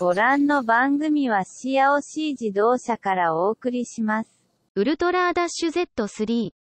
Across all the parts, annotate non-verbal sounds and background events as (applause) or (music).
ご覧の番組はシアオシー自動車からお送りします。ウルトラダッシュ Z 三，地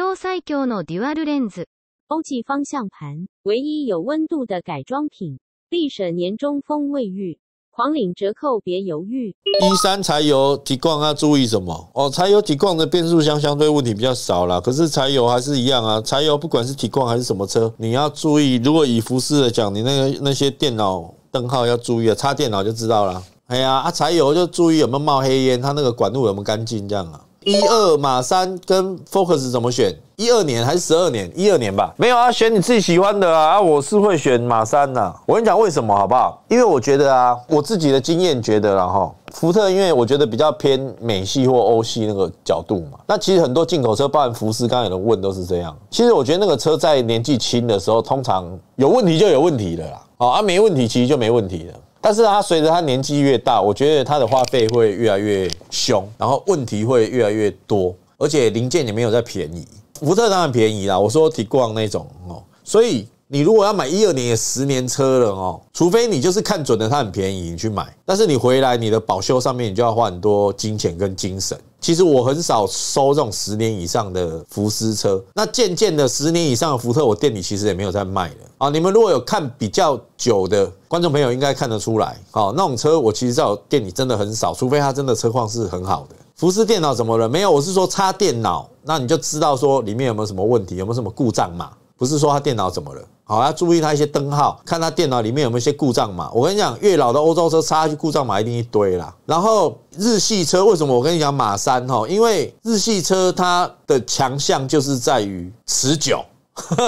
表最強のデュアルレンズ。欧系方向盘，唯一有温度的改装品。立舍年终风未遇，黄领折扣别犹豫。一三柴油提供要注意什么？哦，柴油提供的变速箱相对问题比较少啦。可是柴油还是一样啊。柴油不管是提供还是什么车，你要注意。如果以服饰来讲，你那个那些电脑。灯号要注意啊，插电脑就知道了。哎呀，啊，柴油就注意有没有冒黑烟，它那个管路有没有干净这样啊。一二马三跟 Focus 怎么选？一二年还是十二年？一二年吧。没有啊，选你自己喜欢的啊。我是会选马三的。我跟你讲为什么好不好？因为我觉得啊，我自己的经验觉得了哈。福特因为我觉得比较偏美系或欧系那个角度嘛。那其实很多进口车，包含福斯，刚才有人问都是这样。其实我觉得那个车在年纪轻的时候，通常有问题就有问题的啦。啊，没问题，其实就没问题了。但是他随着他年纪越大，我觉得他的花费会越来越凶，然后问题会越来越多，而且零件也没有在便宜。福特当然便宜啦，我说提光那种哦。所以你如果要买一二年的十年车了哦，除非你就是看准了它很便宜你去买，但是你回来你的保修上面你就要花很多金钱跟精神。其实我很少收这种十年以上的福斯车，那渐渐的十年以上的福特，我店里其实也没有在卖了啊。你们如果有看比较久的观众朋友，应该看得出来啊，那种车我其实在我店里真的很少，除非它真的车况是很好的。福斯电脑怎么了？没有，我是说插电脑，那你就知道说里面有没有什么问题，有没有什么故障嘛。不是说他电脑怎么了，好要注意他一些灯号，看他电脑里面有没有一些故障码。我跟你讲，越老的欧洲车插下去故障码一定一堆啦。然后日系车为什么？我跟你讲马三哈，因为日系车它的强项就是在于持久，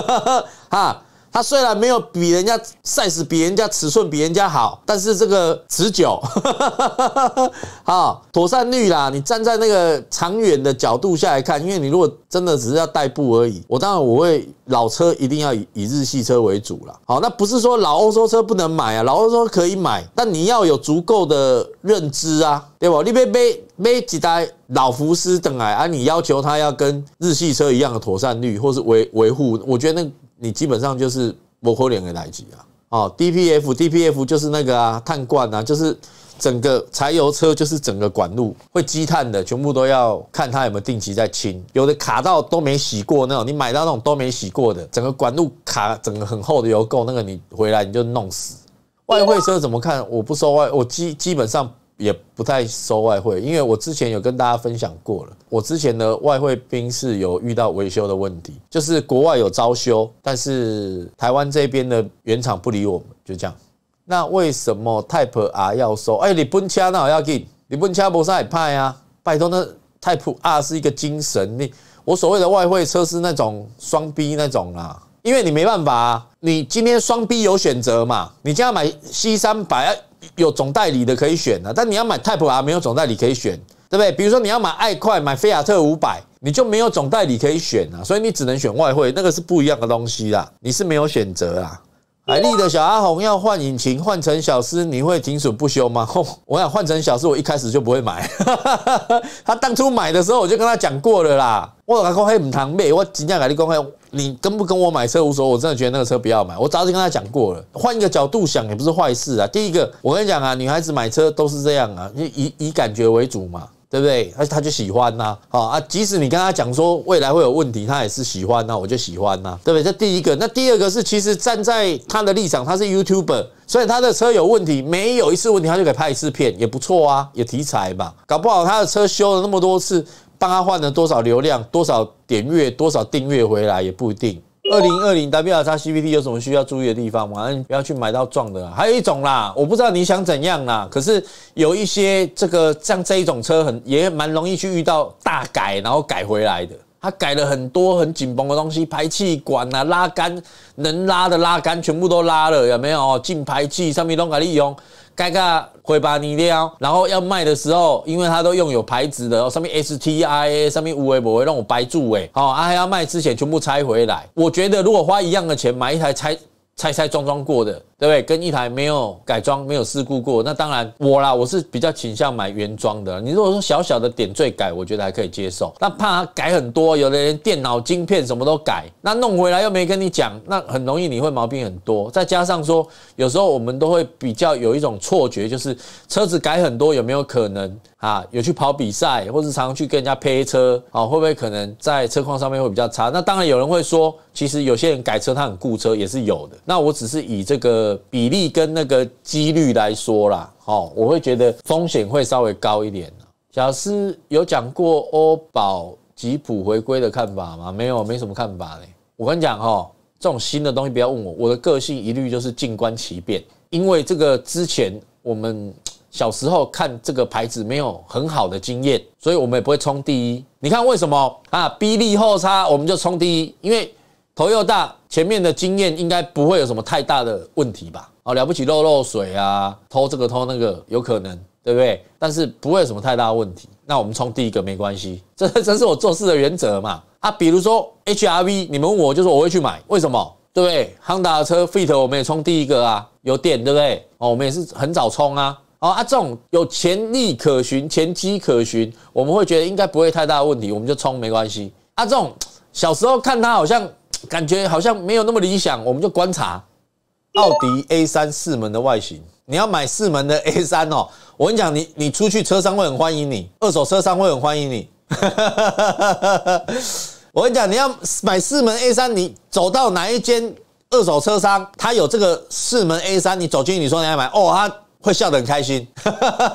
(laughs) 哈。它虽然没有比人家 size 比人家尺寸比人家好，但是这个持久啊，(laughs) 妥善率啦，你站在那个长远的角度下来看，因为你如果真的只是要代步而已，我当然我会老车一定要以以日系车为主了。好，那不是说老欧洲车不能买啊，老欧洲可以买，但你要有足够的认知啊，对不？你别背背几台老福斯等来啊，你要求它要跟日系车一样的妥善率或是维维护，我觉得那。你基本上就是磨可两年来级啊，哦，DPF，DPF 就是那个啊，碳罐啊，就是整个柴油车就是整个管路会积碳的，全部都要看它有没有定期在清，有的卡到都没洗过那种，你买到那种都没洗过的，整个管路卡，整个很厚的油垢，那个你回来你就弄死。外汇车怎么看？我不收外，我基基本上。也不太收外汇，因为我之前有跟大家分享过了。我之前的外汇兵是有遇到维修的问题，就是国外有招修，但是台湾这边的原厂不理我们，就这样。那为什么 Type R 要收？哎，你不加那我要进，你不加不是还派啊？拜托，那 Type R 是一个精神你我所谓的外汇车是那种双 B 那种啦，因为你没办法，啊，你今天双 B 有选择嘛，你今天买 C 三百。有总代理的可以选的，但你要买泰普啊，没有总代理可以选，对不对？比如说你要买爱快、买菲亚特五百，你就没有总代理可以选啊，所以你只能选外汇，那个是不一样的东西啦，你是没有选择啦。海利的小阿红要换引擎换成小狮，你会停损不休吗？(laughs) 我想换成小狮，我一开始就不会买。(laughs) 他当初买的时候我就跟他讲过了啦，我讲过黑五堂妹，我尽量跟你讲开。你跟不跟我买车无所谓，我真的觉得那个车不要买。我早就跟他讲过了，换一个角度想也不是坏事啊。第一个，我跟你讲啊，女孩子买车都是这样啊，以以感觉为主嘛，对不对？她她就喜欢呐，好啊，即使你跟他讲说未来会有问题，她也是喜欢呐，我就喜欢呐，对不对？这第一个。那第二个是，其实站在他的立场，他是 YouTuber，所以他的车有问题，没有一次问题他就给拍一次片，也不错啊，有题材嘛。搞不好他的车修了那么多次。帮他换了多少流量，多少点阅，多少订阅回来也不一定。二零二零 WRCPT 有什么需要注意的地方吗？不要去买到撞的。还有一种啦，我不知道你想怎样啦，可是有一些这个像这一种车，很也蛮容易去遇到大改，然后改回来的。它改了很多很紧绷的东西，排气管啊，拉杆能拉的拉杆全部都拉了，有没有进排气上面都可利用。该个。会把你撩，然后要卖的时候，因为它都用有牌子的，上面 S T I A 上面乌龟不会让我白住哎，好啊，还要卖之前全部拆回来。我觉得如果花一样的钱买一台拆拆拆装装过的。对不对？跟一台没有改装、没有事故过，那当然我啦，我是比较倾向买原装的。你如果说小小的点缀改，我觉得还可以接受。那怕改很多，有的人电脑晶片什么都改，那弄回来又没跟你讲，那很容易你会毛病很多。再加上说，有时候我们都会比较有一种错觉，就是车子改很多有没有可能啊？有去跑比赛，或是常常去跟人家配车啊，会不会可能在车况上面会比较差？那当然有人会说，其实有些人改车他很顾车也是有的。那我只是以这个。比例跟那个几率来说啦，哦，我会觉得风险会稍微高一点小贾师有讲过欧宝吉普回归的看法吗？没有，没什么看法嘞。我跟你讲哈，这种新的东西不要问我，我的个性一律就是静观其变，因为这个之前我们 (tsk) 小时候看这个牌子没有很好的经验，所以我们也不会冲第一。你看为什么啊？比例后差我们就冲第一，因为。头又大，前面的经验应该不会有什么太大的问题吧？哦，了不起漏漏水啊，偷这个偷那个有可能，对不对？但是不会有什么太大问题。那我们冲第一个没关系，这 (laughs) 这是我做事的原则嘛？啊，比如说 HRV，你们问我，就说我会去买，为什么？对不对？汉达的车 Fit 我们也冲第一个啊，有电，对不对？哦，我们也是很早冲啊。哦，啊这种有潜力可循，前机可循，我们会觉得应该不会太大问题，我们就冲没关系。啊，这种小时候看他好像。感觉好像没有那么理想，我们就观察奥迪 A 三四门的外形。你要买四门的 A 三哦，我跟你讲，你你出去车商会很欢迎你，二手车商会很欢迎你。(laughs) 我跟你讲，你要买四门 A 三，你走到哪一间二手车商，他有这个四门 A 三，你走进去，你说你要买，哦，他会笑得很开心。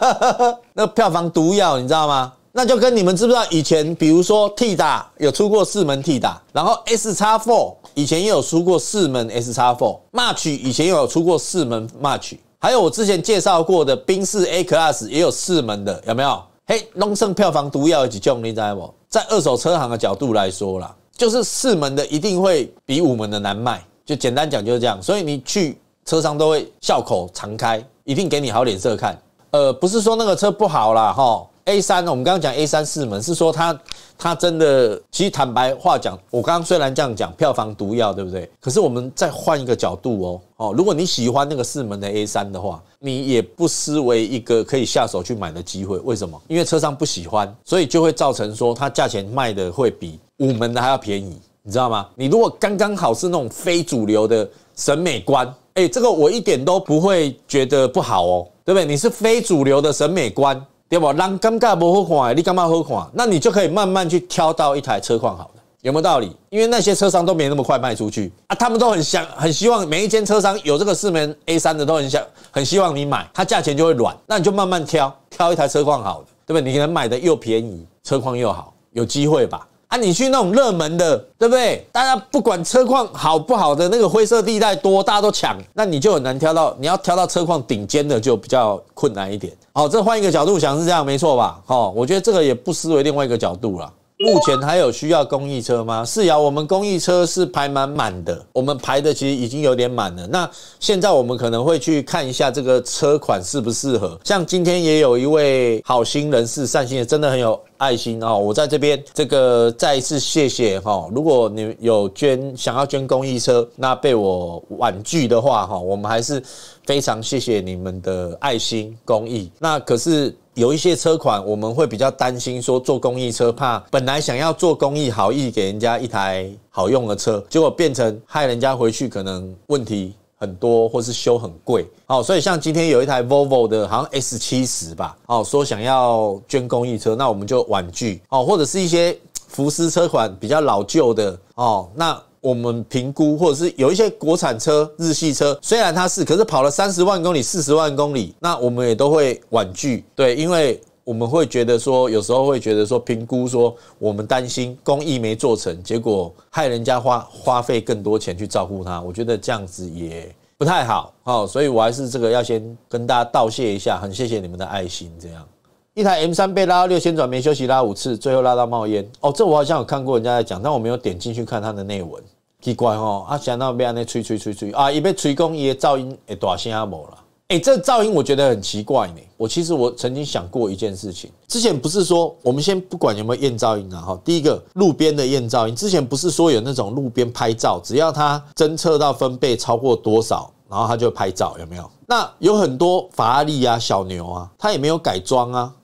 (laughs) 那票房毒药，你知道吗？那就跟你们知不知道以前，比如说 T 打有出过四门 T 打，然后 S 叉 Four 以前也有出过四门 S 叉 Four，March 以前也有出过四门 March，还有我之前介绍过的宾士 A Class 也有四门的，有没有？嘿，龙胜票房毒药以及你知道不？在二手车行的角度来说啦，就是四门的一定会比五门的难卖，就简单讲就是这样。所以你去车商都会笑口常开，一定给你好脸色看。呃，不是说那个车不好啦，哈。A 三呢？我们刚刚讲 A 三四门是说它，它真的，其实坦白话讲，我刚刚虽然这样讲，票房毒药，对不对？可是我们再换一个角度哦，哦，如果你喜欢那个四门的 A 三的话，你也不失为一个可以下手去买的机会。为什么？因为车商不喜欢，所以就会造成说它价钱卖的会比五门的还要便宜，你知道吗？你如果刚刚好是那种非主流的审美观，哎，这个我一点都不会觉得不好哦，对不对？你是非主流的审美观。对不，人尴尬不好看，你干嘛好看？那你就可以慢慢去挑到一台车况好的，有没有道理？因为那些车商都没那么快卖出去啊，他们都很想、很希望每一间车商有这个四门 A 三的，都很想、很希望你买，它价钱就会软。那你就慢慢挑，挑一台车况好的，对不对？你能买的又便宜，车况又好，有机会吧？啊，你去那种热门的，对不对？大家不管车况好不好的那个灰色地带多，大家都抢，那你就很难挑到。你要挑到车况顶尖的，就比较困难一点。好，这换一个角度想是这样，没错吧？好，我觉得这个也不失为另外一个角度了。目前还有需要公益车吗？是呀，我们公益车是排满满的，我们排的其实已经有点满了。那现在我们可能会去看一下这个车款适不适合。像今天也有一位好心人士、善心也真的很有爱心哦。我在这边这个再一次谢谢哈。如果你有捐、想要捐公益车，那被我婉拒的话哈，我们还是非常谢谢你们的爱心公益。那可是。有一些车款，我们会比较担心，说做公益车怕本来想要做公益，好意给人家一台好用的车，结果变成害人家回去可能问题很多，或是修很贵。好，所以像今天有一台 Volvo 的，好像 S 七十吧，哦，说想要捐公益车，那我们就婉拒。哦，或者是一些福斯车款比较老旧的，哦，那。我们评估，或者是有一些国产车、日系车，虽然它是，可是跑了三十万公里、四十万公里，那我们也都会婉拒，对，因为我们会觉得说，有时候会觉得说，评估说，我们担心工艺没做成，结果害人家花花费更多钱去照顾它，我觉得这样子也不太好，哦，所以我还是这个要先跟大家道谢一下，很谢谢你们的爱心，这样。一台 M 三被拉到六千转没休息拉五次，最后拉到冒烟。哦，这我好像有看过人家在讲，但我没有点进去看它的内文，奇怪哦。啊，想到被那吹吹吹吹啊，也被吹功也噪音大多些某了。诶，这噪音我觉得很奇怪呢。我其实我曾经想过一件事情，之前不是说我们先不管有没有验噪音啊哈。第一个路边的验噪音，之前不是说有那种路边拍照，只要它侦测到分贝超过多少，然后它就拍照有没有？那有很多法拉利啊、小牛啊，它也没有改装啊。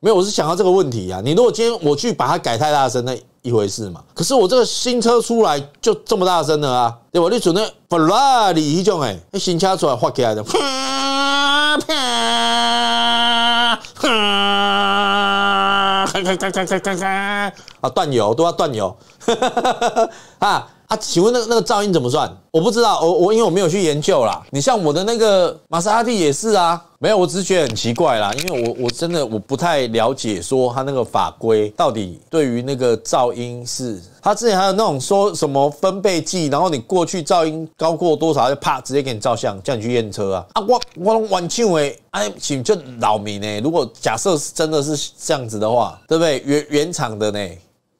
没有，我是想到这个问题啊。你如果今天我去把它改太大声，那一回事嘛。可是我这个新车出来就这么大声的啊，对吧？你准备 Ferrari 一种哎，新车出来发起来的，(laughs) 啊，断油都要断油，(laughs) 啊。啊，请问那个那个噪音怎么算？我不知道，我我因为我没有去研究啦。你像我的那个玛莎拉蒂也是啊，没有，我只是觉得很奇怪啦，因为我我真的我不太了解说他那个法规到底对于那个噪音是，他之前还有那种说什么分贝计，然后你过去噪音高过多少就啪直接给你照相，叫你去验车啊。啊，我我完全喂，哎，请就扰民诶。如果假设是真的是这样子的话，对不对？原原厂的呢？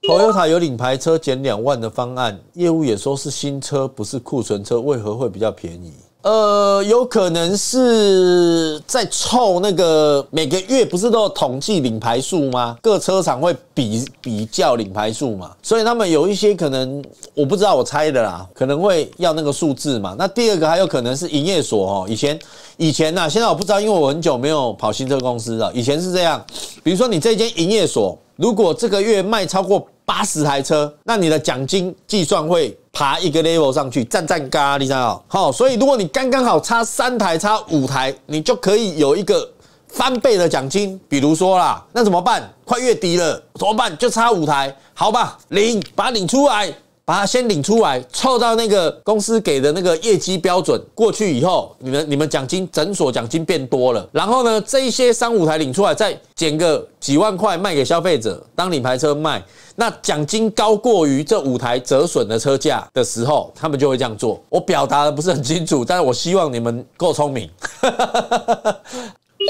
Toyota 有领牌车减两万的方案，业务也说是新车，不是库存车，为何会比较便宜？呃，有可能是在凑那个每个月不是都有统计领牌数吗？各车厂会比比较领牌数嘛，所以他们有一些可能，我不知道，我猜的啦，可能会要那个数字嘛。那第二个还有可能是营业所哦，以前以前呢，现在我不知道，因为我很久没有跑新车公司了。以前是这样，比如说你这间营业所。如果这个月卖超过八十台车，那你的奖金计算会爬一个 level 上去，赞赞咖，你知道吗？好，所以如果你刚刚好差三台、差五台，你就可以有一个翻倍的奖金。比如说啦，那怎么办？快月底了，怎么办？就差五台，好吧，领，把领出来。把它先领出来，凑到那个公司给的那个业绩标准过去以后，你们你们奖金诊所奖金变多了。然后呢，这一些商务台领出来，再减个几万块卖给消费者当领牌车卖。那奖金高过于这五台折损的车价的时候，他们就会这样做。我表达的不是很清楚，但是我希望你们够聪明。(laughs)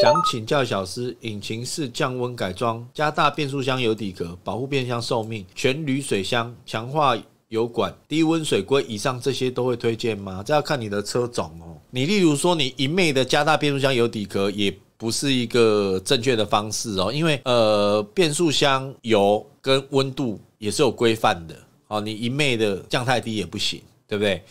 想请教小师，引擎式降温改装，加大变速箱油底壳，保护变速箱寿命，全铝水箱，强化。油管、低温水龟以上这些都会推荐吗？这要看你的车种哦。你例如说，你一昧的加大变速箱油底壳，也不是一个正确的方式哦。因为呃，变速箱油跟温度也是有规范的哦。你一昧的降太低也不行，对不对？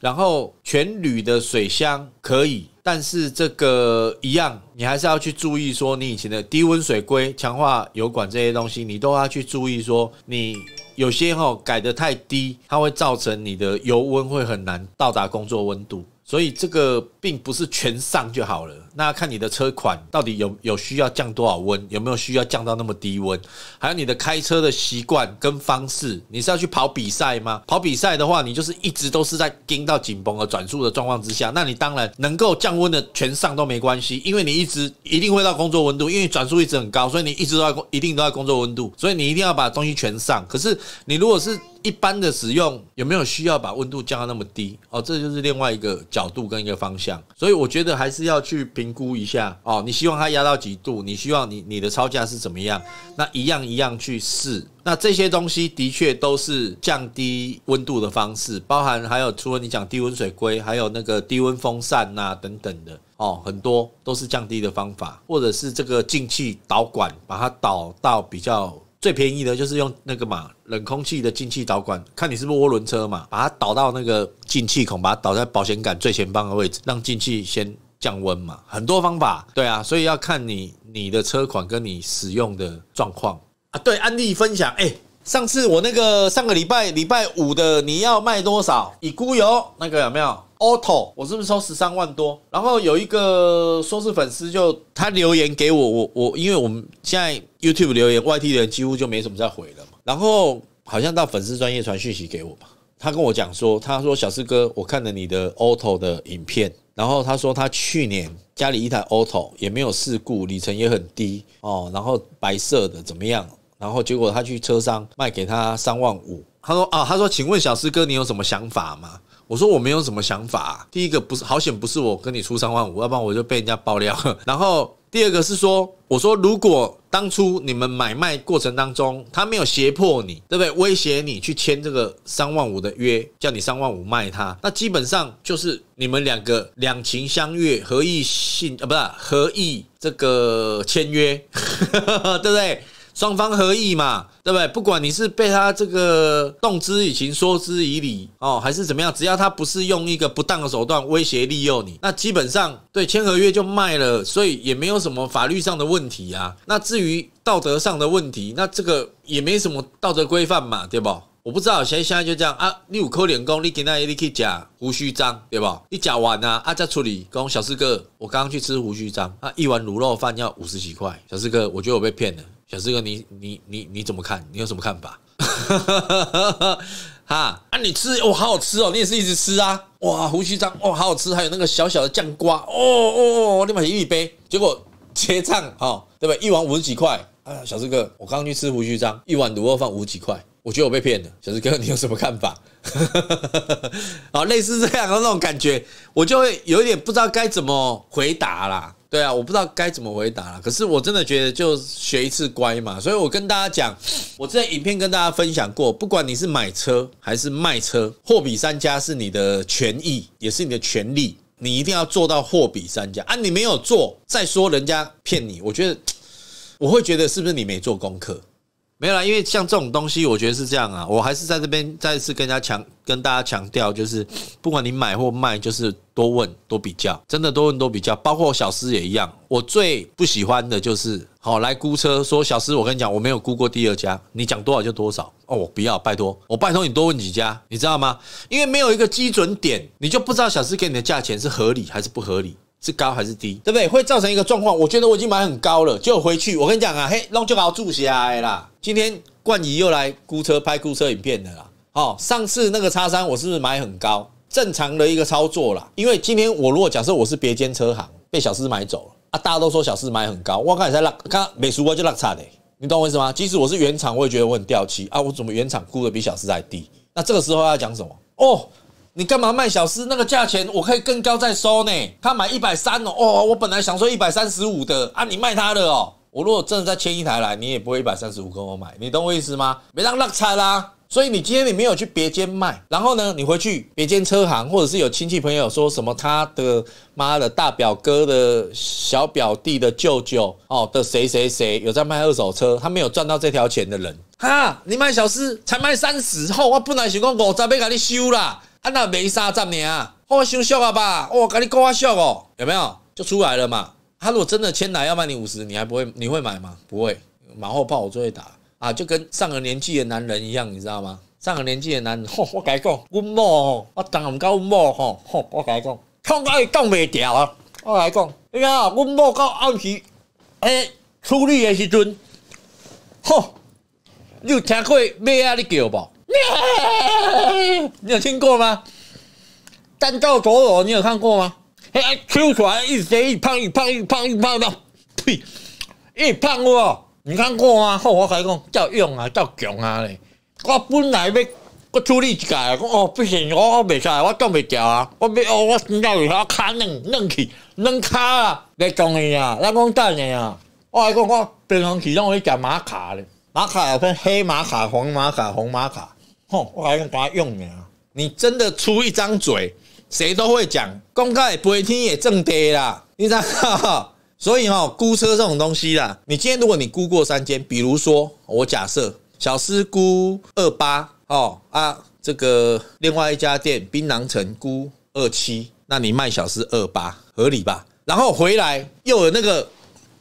然后全铝的水箱可以，但是这个一样，你还是要去注意说，你以前的低温水龟、强化油管这些东西，你都要去注意说你。有些哈改的太低，它会造成你的油温会很难到达工作温度，所以这个并不是全上就好了。那看你的车款到底有有需要降多少温，有没有需要降到那么低温？还有你的开车的习惯跟方式，你是要去跑比赛吗？跑比赛的话，你就是一直都是在盯到紧绷的转速的状况之下，那你当然能够降温的全上都没关系，因为你一直一定会到工作温度，因为转速一直很高，所以你一直都要一定都在工作温度，所以你一定要把东西全上。可是你如果是一般的使用，有没有需要把温度降到那么低？哦，这就是另外一个角度跟一个方向。所以我觉得还是要去评。评估一下哦，你希望它压到几度？你希望你你的超价是怎么样？那一样一样去试。那这些东西的确都是降低温度的方式，包含还有除了你讲低温水龟，还有那个低温风扇呐等等的哦，很多都是降低的方法，或者是这个进气导管把它导到比较最便宜的，就是用那个嘛冷空气的进气导管，看你是不是涡轮车嘛，把它导到那个进气孔，把它导在保险杆最前方的位置，让进气先。降温嘛，很多方法，对啊，所以要看你你的车款跟你使用的状况啊。对，案例分享，哎，上次我那个上个礼拜礼拜五的，你要卖多少乙沽油那个有没有？auto，我是不是收十三万多？然后有一个说是粉丝就他留言给我，我我因为我们现在 YouTube 留言外地人几乎就没什么在回了嘛。然后好像到粉丝专业传讯息给我吧，他跟我讲说，他说小四哥，我看了你的 auto 的影片。然后他说他去年家里一台 auto 也没有事故里程也很低哦，然后白色的怎么样？然后结果他去车商卖给他三万五，他说啊，他说请问小师哥你有什么想法吗？我说我没有什么想法，第一个不是好险不是我跟你出三万五，要不然我就被人家爆料。(laughs) 然后。第二个是说，我说如果当初你们买卖过程当中，他没有胁迫你，对不对？威胁你去签这个三万五的约，叫你三万五卖他，那基本上就是你们两个两情相悦，合意性啊，不是合意这个签约，(laughs) 对不对？双方合意嘛，对不对？不管你是被他这个动之以情、说之以理哦，还是怎么样，只要他不是用一个不当的手段威胁利诱你，那基本上对签合约就卖了，所以也没有什么法律上的问题啊。那至于道德上的问题，那这个也没什么道德规范嘛，对不？我不知道，现现在就这样啊。六扣脸公，你给那你 D K 胡须章，对不？你讲完呢，啊再处理。工小四哥，我刚刚去吃胡须章，啊一碗卤肉饭要五十几块。小四哥，我觉得我被骗了。小四哥，你你你你怎么看？你有什么看法？(laughs) 哈啊！你吃哦，好好吃哦！你也是一直吃啊？哇，胡须章哦，好好吃！还有那个小小的酱瓜哦哦，立马玉一杯，结果结账哦，对不一碗五十几块啊！小四哥，我刚刚去吃胡须章，一碗卤肉饭五几块，我觉得我被骗了。小四哥，你有什么看法？(laughs) 好，类似这样的那种感觉，我就会有点不知道该怎么回答啦。对啊，我不知道该怎么回答了。可是我真的觉得，就学一次乖嘛。所以我跟大家讲，我在影片跟大家分享过，不管你是买车还是卖车，货比三家是你的权益，也是你的权利。你一定要做到货比三家啊！你没有做，再说人家骗你，我觉得我会觉得是不是你没做功课。没有啦，因为像这种东西，我觉得是这样啊。我还是在这边再次跟家强跟大家强调，就是不管你买或卖，就是多问多比较，真的多问多比较。包括小师也一样，我最不喜欢的就是好来估车说小师，我跟你讲，我没有估过第二家，你讲多少就多少。哦，我不要，拜托，我拜托你多问几家，你知道吗？因为没有一个基准点，你就不知道小师给你的价钱是合理还是不合理。是高还是低，对不对？会造成一个状况。我觉得我已经买很高了，就回去。我跟你讲啊，嘿，弄就老住下啦。今天冠仪又来估车拍估车影片的啦。好，上次那个叉三，我是不是买很高？正常的一个操作啦。因为今天我如果假设我是别间车行，被小四买走了啊，大家都说小四买很高。我刚才在拉，刚美术我就拉差的，你懂我意思吗？即使我是原厂，我也觉得我很掉漆啊。我怎么原厂估的比小四还低？那这个时候要讲什么？哦。你干嘛卖小司那个价钱我可以更高再收呢。他买一百三哦，哦，我本来想说一百三十五的啊，你卖他的哦。我如果真的再签一台来，你也不会一百三十五跟我买。你懂我意思吗？别让落差啦。所以你今天你没有去别间卖，然后呢，你回去别间车行，或者是有亲戚朋友说什么他的妈的大表哥的小表弟的舅舅哦的谁谁谁有在卖二手车，他没有赚到这条钱的人哈，你卖小斯才卖三十，后我本来想讲我再别给你修啦。那没啥证明啊，我想笑啊吧，我跟你讲啊笑哦，有没有就出来了嘛？他如果真的签来要卖你五十，你还不会，你会买吗？不会，马后炮我最会打啊，就跟上了年纪的男人一样，你知道吗？上了年纪的男人，(laughs) 我讲，我某，吼，我当下唔讲，我某，我讲，恐怕伊冻袂调啊。我讲，你看我某到暗时，诶，处理的时阵，吼，你有听过咩啊？你叫无？(laughs) 你有听过吗？单刀左左，你有看过吗？Q 来一肥一胖一胖一胖一胖的，呸！一胖哦，你看过吗？好，我讲叫勇啊，叫强啊嘞！我本来要我处理一届，讲哦不行，我我袂使，我冻袂掉啊。我咪哦，我现在为啥卡软软去，软卡啊？袂中意啊？咱讲等下啊，我讲我平常时拢去食马卡嘞，马卡有分黑马卡、红马卡、红马卡。吼，我还用把它用你啊！你真的出一张嘴，谁都会讲，公开会听也正跌啦，你知道？(laughs) 所以哈，估车这种东西啦，你今天如果你估过三间，比如说我假设小司估二八哦啊，这个另外一家店槟榔城估二七，那你卖小司二八合理吧？然后回来又有那个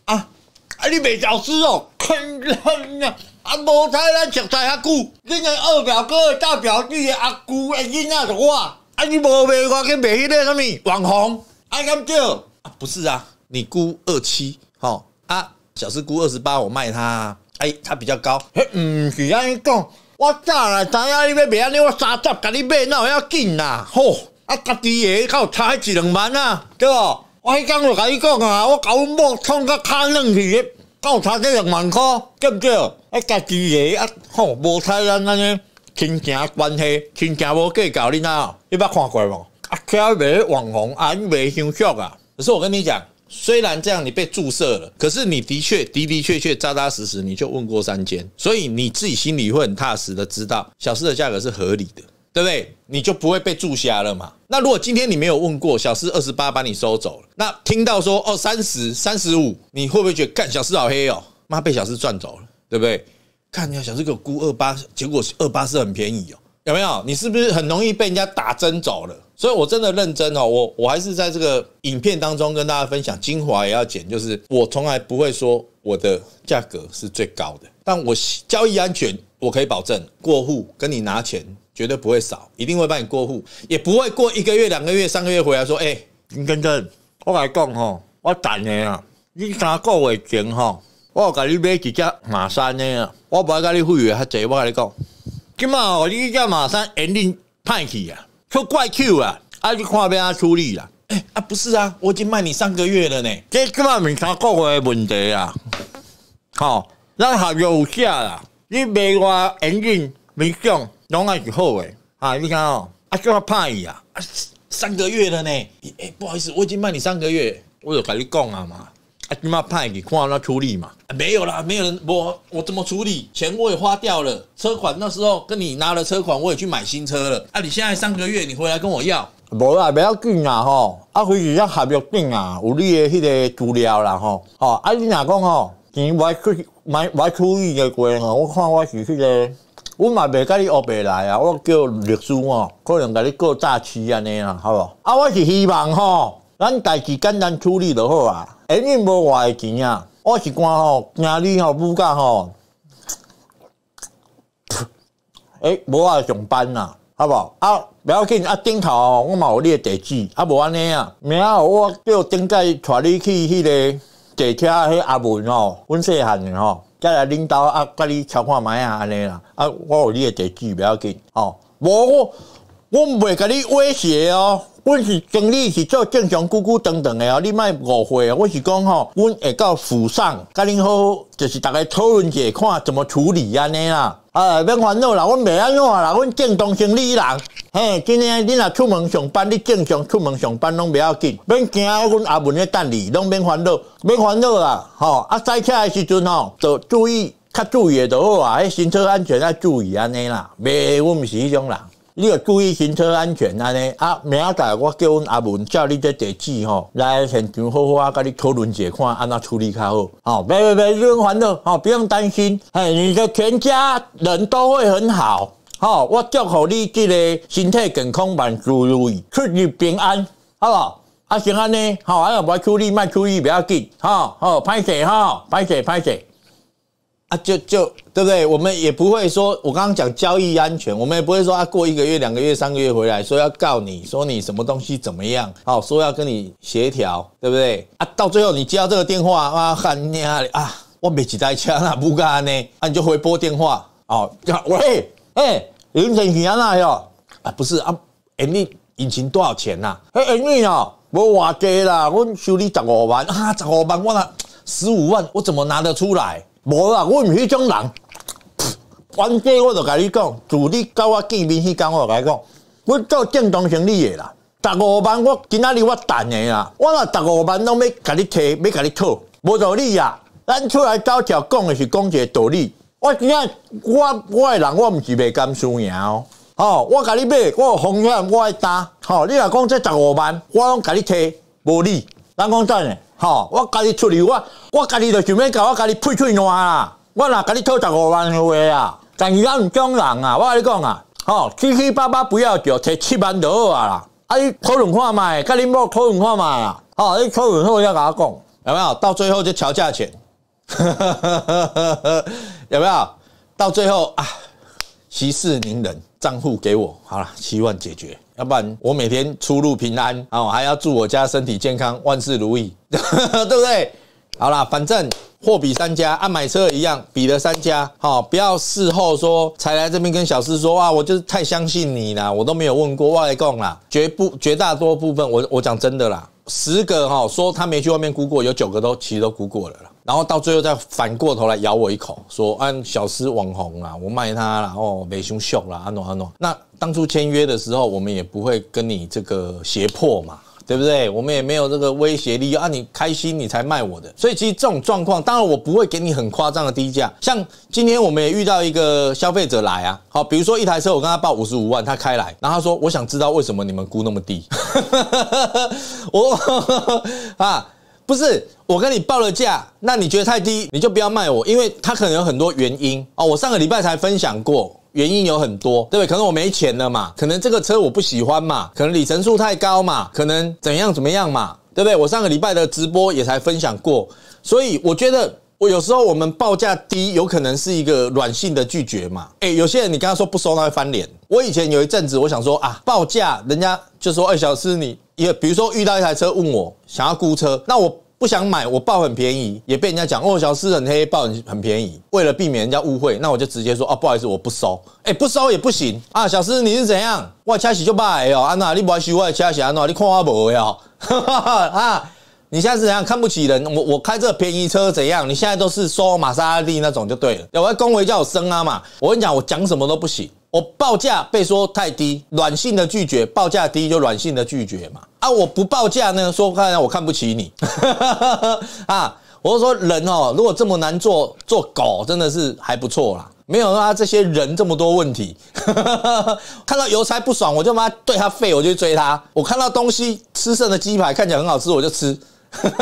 啊啊，你卖小司哦，坑人啊！啊！无猜，咱熟菜遐久，恁个二表哥、大表弟诶，阿姑的囡仔是我。啊，你无卖我去卖迄个啥物网红？啊，敢叫？啊，不是啊，你姑二七，吼啊，小四姑二十八，我卖他。哎，他比较高。嘿，嗯，是安尼讲，我早来知影你要卖，安尼，我三十，甲你卖，那要紧啦。吼，啊，家己个靠差一两万啊，对无？我迄工就甲你讲啊，我甲阮某创甲脚软去。调查这两万块对不对？啊，家己个啊，吼，无差咱安尼亲情关系，亲情无计较，你哪？你八看过无？啊，成为网红啊，成为红秀啊。可是我跟你讲，虽然这样你被注射了，可是你的确的的确确扎扎实实，你就问过三间，所以你自己心里会很踏实的知道，小四的价格是合理的。对不对？你就不会被注瞎了嘛？那如果今天你没有问过小四二十八把你收走了，那听到说哦三十三十五，你会不会觉得看小四好黑哦？妈被小四赚走了，对不对？看人家小四给我估二八，结果二八是很便宜哦，有没有？你是不是很容易被人家打针走了？所以我真的认真哦，我我还是在这个影片当中跟大家分享精华也要讲，就是我从来不会说我的价格是最高的，但我交易安全。我可以保证过户跟你拿钱绝对不会少，一定会帮你过户，也不会过一个月、两个月、三个月回来说，哎，你跟证。我来讲吼，我等你啊，你三个月前吼，我有甲你买一只马山的啊，我不爱甲你会员哈济。我跟你讲，今嘛你依只马山一定派去啊，出怪 Q 啊，阿就看被阿处理啦。哎啊，不是啊，我已经卖你三个月了呢，这起码是三个月的问题啊。好，咱合约有写啦。你卖我眼镜民商，拢爱是好诶。啊，你看哦，啊，叫么拍伊啊，啊，三个月了呢。诶，不好意思，我已经卖你三个月，我有跟你讲啊嘛。啊，你嘛拍伊，看我来处理嘛。啊，没有啦，没有人，我我怎么处理？钱我也花掉了，车款那时候跟你拿了车款，我也去买新车了。啊，你现在三个月，你回来跟我要？无啦，不要紧啊吼。啊，回去要合约定啊，有你诶迄个资料啦吼。哦，啊，你哪讲吼？钱我出，买买处理个过哦。我看我是去个，我嘛袂甲你学袂来啊。我叫律师哦，可能甲你过诈钱安尼啊，好无？啊，我是希望吼，咱家己简单处理就好啊。一定无我个钱啊。我是讲吼，今日吼，午间吼，哎，无我上班啊，好无？啊，不要紧，啊，顶头我嘛有你地址，啊，无安尼啊，明仔我叫顶介带你去去个。坐车，迄阿文哦，阮细汉的吼，再来领导啊，甲你瞧看卖啊，安尼啦，啊，我有你的地址，不要紧，哦，无，我袂甲你威胁哦，阮是经理，是做正常姑姑等等的哦，你莫误会，我是讲吼，阮会到府上，甲你好，就是逐个讨论一下，看怎么处理安尼啦。啊，免烦恼啦，阮袂安怎啦，阮正当生理人。嘿，今天你若出门上班，你正常出门上班拢袂要紧，免惊阮阿婆在等你，拢免烦恼，免烦恼啦。吼，啊，载车诶时阵吼，就注意，较注意就好啊。迄行车安全要注意安尼啦，袂，阮毋是迄种人。你要注意行车安全，安尼啊，明仔我叫阮阿文叫你个地址吼，来现场好好啊，甲你讨论一下，看安怎处理较好。好，别别别，你欢乐，好，不用担心，哎，你的全家人都会很好，好，我祝福你个身体健康，万事如意，出入平安，好不？啊，先安呢，好，啊，要处理，慢处理，不要紧好，好，拜谢，吼，拜谢，拜谢。啊，就就对不对？我们也不会说，我刚刚讲交易安全，我们也不会说啊，过一个月、两个月、三个月回来，说要告你，说你什么东西怎么样？好，说要跟你协调，对不对？啊，到最后你接到这个电话啊，喊你啊，我没几台车啦，不干呢，啊，你就回拨电话哦，喂喂，林晨几啊那哟？啊，不是啊，哎，你引擎多少钱呐？哎哎，你哦，我话过啦，我修理十五万啊，十五万，我十五万，我怎么拿得出来？无啦，我唔是迄种人。反正我就甲你讲，自你甲我见面迄天，我甲你讲，我做正当生理诶啦。十五万我今仔日我赚诶啦，我若十五万拢要甲你摕，要甲你讨，无道理啊。咱出来交条讲的是讲一个道理。我今我我诶人我毋是袂甘输赢哦。哦，我甲你买，我风险我爱担。哦，你若讲这十五万我拢甲你摕，无理。咱讲等诶。好，我家己出去，我我家己就想要甲我家己配对烂啦。我若甲你讨十五万的话啊，但是咱唔讲人啊，我甲你讲啊，吼，七七八八不要着，提七万就好啊啦。啊，你讨论看卖，甲恁某讨论看卖啦。吼，你讨论好以甲我讲，有没有？到最后就瞧价钱，(laughs) 有没有？到最后啊，息事宁人，账户给我，好了，七万解决。要不然我每天出入平安啊，我还要祝我家身体健康，万事如意，(laughs) 对不对？好啦，反正货比三家，按买车一样，比了三家，好，不要事后说才来这边跟小四说，啊，我就是太相信你啦，我都没有问过外供啦，绝不绝大多部分，我我讲真的啦，十个哈说他没去外面估过，有九个都其实都估过了了。然后到最后再反过头来咬我一口，说：“哎，小师网红啊，我卖他啦，然后美胸秀啦，安诺安诺。”那当初签约的时候，我们也不会跟你这个胁迫嘛，对不对？我们也没有这个威胁力，要你开心你才卖我的。所以其实这种状况，当然我不会给你很夸张的低价。像今天我们也遇到一个消费者来啊，好，比如说一台车，我跟他报五十五万，他开来，然后他说：“我想知道为什么你们估那么低？” (laughs) 我 (laughs) 啊。不是我跟你报了价，那你觉得太低，你就不要卖我，因为它可能有很多原因哦。我上个礼拜才分享过，原因有很多，对不对？可能我没钱了嘛，可能这个车我不喜欢嘛，可能里程数太高嘛，可能怎样怎么样嘛，对不对？我上个礼拜的直播也才分享过，所以我觉得我有时候我们报价低，有可能是一个软性的拒绝嘛。诶，有些人你跟他说不收他会翻脸。我以前有一阵子我想说啊报价，人家就说哎小司你。也比如说遇到一台车问我想要估车，那我不想买，我报很便宜，也被人家讲哦，小四很黑，报很很便宜。为了避免人家误会，那我就直接说啊，不好意思，我不收。哎，不收也不行啊，小四你是怎样？我擦洗就卖哎哟，安娜你不爱洗，我擦洗安娜你看我不哈 (laughs) 啊，你现在是怎样看不起人？我我开这便宜车怎样？你现在都是收玛莎拉蒂那种就对了，要位恭维叫我升啊嘛？我跟你讲，我讲什么都不行。我报价被说太低，软性的拒绝，报价低就软性的拒绝嘛。啊，我不报价呢，说看下我看不起你。(laughs) 啊，我说人哦，如果这么难做做狗真的是还不错啦，没有他这些人这么多问题。(laughs) 看到邮差不爽，我就妈对他废，我就追他。我看到东西吃剩的鸡排看起来很好吃，我就吃，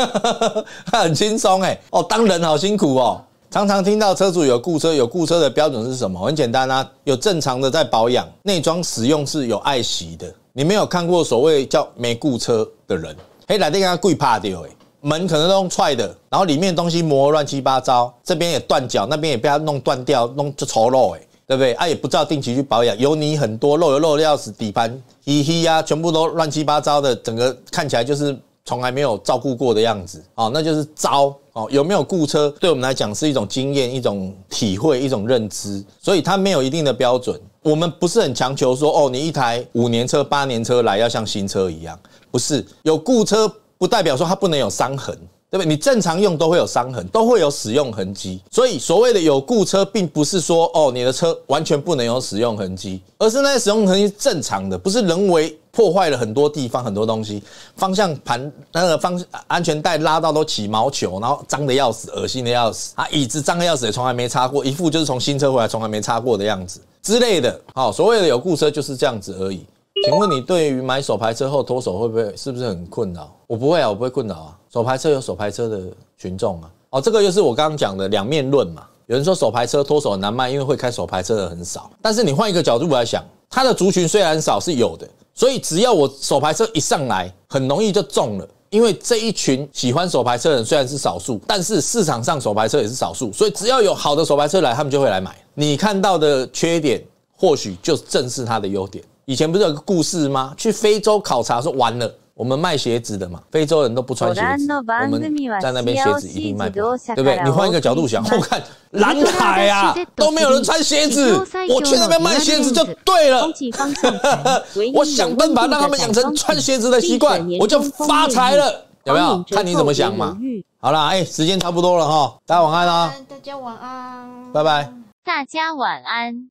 (laughs) 很轻松哎。哦，当人好辛苦哦。常常听到车主有顾车，有顾车的标准是什么？很简单啊，有正常的在保养，内装使用是有爱惜的。你没有看过所谓叫没顾车的人，嘿，来电给他跪趴掉，哎，门可能都用踹的，然后里面东西磨乱七八糟，这边也断脚，那边也被他弄断掉，弄就丑陋，哎，对不对？他也不知道定期去保养，油泥很多，漏油漏的要死，底盘嘻嘻呀，全部都乱七八糟的，整个看起来就是。从来没有照顾过的样子啊，那就是糟哦。有没有雇车，对我们来讲是一种经验、一种体会、一种认知，所以它没有一定的标准。我们不是很强求说，哦，你一台五年车、八年车来要像新车一样，不是有雇车不代表说它不能有伤痕。对不对？你正常用都会有伤痕，都会有使用痕迹。所以所谓的有故车，并不是说哦你的车完全不能有使用痕迹，而是那些使用痕迹正常的，不是人为破坏了很多地方很多东西。方向盘那个方安全带拉到都起毛球，然后脏的要死，恶心的要死啊！椅子脏的要死，也从来没擦过，一副就是从新车回来从来没擦过的样子之类的。好，所谓的有故车就是这样子而已。请问你对于买手牌车后脱手会不会是不是很困扰？我不会啊，我不会困扰啊。手牌车有手牌车的群众啊。哦，这个就是我刚刚讲的两面论嘛。有人说手牌车脱手难卖，因为会开手牌车的很少。但是你换一个角度来想，他的族群虽然少，是有的。所以只要我手牌车一上来，很容易就中了。因为这一群喜欢手牌车的人虽然是少数，但是市场上手牌车也是少数，所以只要有好的手牌车来，他们就会来买。你看到的缺点，或许就正是它的优点。以前不是有个故事吗？去非洲考察，说完了，我们卖鞋子的嘛，非洲人都不穿鞋子，我们在那边鞋子一定卖爆，对不对？你换一个角度想，我看蓝海啊都没有人穿鞋子，我去那边卖鞋子就对了，(laughs) 我想办法让他们养成穿鞋子的习惯，我就发财了，有没有？看你怎么想嘛。好了，哎，时间差不多了哈，大家晚安啊！大家晚安，拜拜！大家晚安。